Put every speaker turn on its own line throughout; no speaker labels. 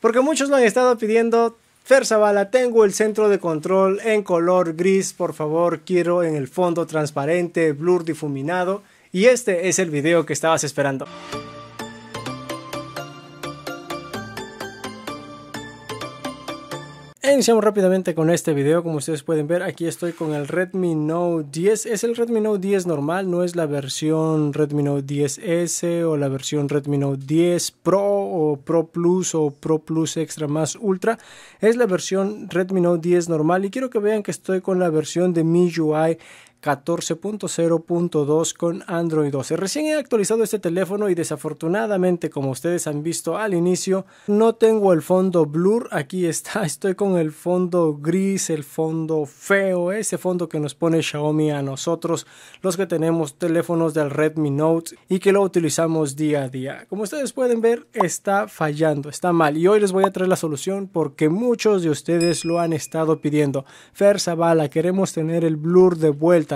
Porque muchos lo han estado pidiendo. Fer Zavala, tengo el centro de control en color gris, por favor, quiero en el fondo transparente, blur difuminado. Y este es el video que estabas esperando. Iniciamos rápidamente con este video, como ustedes pueden ver aquí estoy con el Redmi Note 10, es el Redmi Note 10 normal, no es la versión Redmi Note 10S o la versión Redmi Note 10 Pro o Pro Plus o Pro Plus Extra más Ultra, es la versión Redmi Note 10 normal y quiero que vean que estoy con la versión de MIUI 14.0.2 con Android 12. Recién he actualizado este teléfono y desafortunadamente, como ustedes han visto al inicio, no tengo el fondo blur. Aquí está, estoy con el fondo gris, el fondo feo, ese fondo que nos pone Xiaomi a nosotros, los que tenemos teléfonos del Redmi Note y que lo utilizamos día a día. Como ustedes pueden ver, está fallando, está mal. Y hoy les voy a traer la solución porque muchos de ustedes lo han estado pidiendo. Fer Zavala, queremos tener el blur de vuelta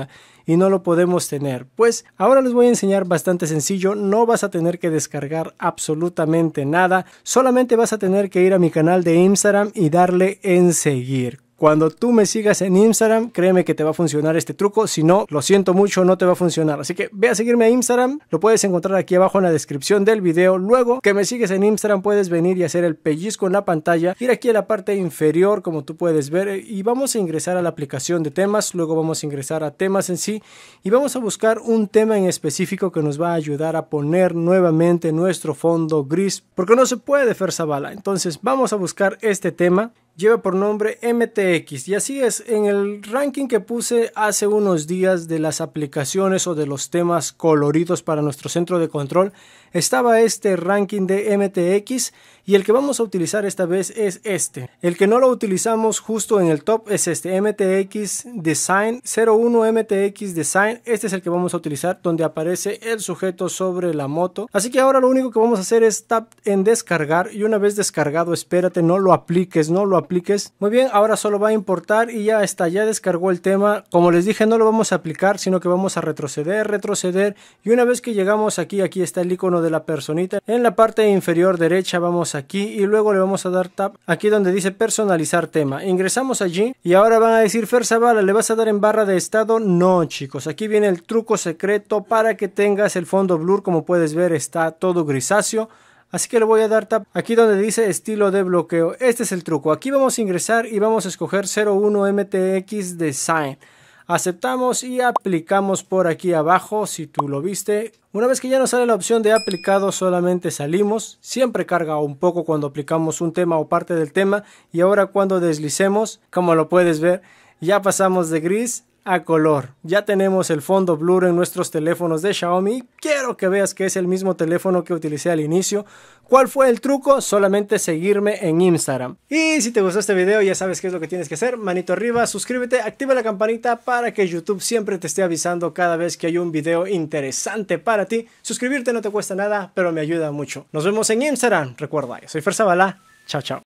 y no lo podemos tener. Pues ahora les voy a enseñar bastante sencillo, no vas a tener que descargar absolutamente nada, solamente vas a tener que ir a mi canal de Instagram y darle en seguir. Cuando tú me sigas en Instagram, créeme que te va a funcionar este truco. Si no, lo siento mucho, no te va a funcionar. Así que ve a seguirme a Instagram. Lo puedes encontrar aquí abajo en la descripción del video. Luego que me sigues en Instagram, puedes venir y hacer el pellizco en la pantalla. Ir aquí a la parte inferior, como tú puedes ver. Y vamos a ingresar a la aplicación de temas. Luego vamos a ingresar a temas en sí. Y vamos a buscar un tema en específico que nos va a ayudar a poner nuevamente nuestro fondo gris. Porque no se puede, bala Entonces vamos a buscar este tema lleva por nombre MTX y así es, en el ranking que puse hace unos días de las aplicaciones o de los temas coloridos para nuestro centro de control, estaba este ranking de MTX y el que vamos a utilizar esta vez es este. El que no lo utilizamos justo en el top es este MTX Design 01 MTX Design. Este es el que vamos a utilizar donde aparece el sujeto sobre la moto. Así que ahora lo único que vamos a hacer es tap en descargar y una vez descargado espérate no lo apliques, no lo apliques. Muy bien, ahora solo va a importar y ya está, ya descargó el tema. Como les dije no lo vamos a aplicar sino que vamos a retroceder, retroceder y una vez que llegamos aquí, aquí está el icono de la personita. En la parte inferior derecha vamos aquí y luego le vamos a dar tap aquí donde dice personalizar tema. Ingresamos allí y ahora van a decir Fer le vas a dar en barra de estado. No chicos, aquí viene el truco secreto para que tengas el fondo blur. Como puedes ver está todo grisáceo. Así que le voy a dar tap aquí donde dice estilo de bloqueo. Este es el truco. Aquí vamos a ingresar y vamos a escoger 01 MTX Design aceptamos y aplicamos por aquí abajo si tú lo viste una vez que ya nos sale la opción de aplicado solamente salimos siempre carga un poco cuando aplicamos un tema o parte del tema y ahora cuando deslicemos como lo puedes ver ya pasamos de gris a color. Ya tenemos el fondo blur en nuestros teléfonos de Xiaomi. Quiero que veas que es el mismo teléfono que utilicé al inicio. ¿Cuál fue el truco? Solamente seguirme en Instagram. Y si te gustó este video ya sabes qué es lo que tienes que hacer. Manito arriba, suscríbete, activa la campanita para que YouTube siempre te esté avisando cada vez que hay un video interesante para ti. Suscribirte no te cuesta nada, pero me ayuda mucho. Nos vemos en Instagram. Recuerda, soy Fer Bala. Chao, chao.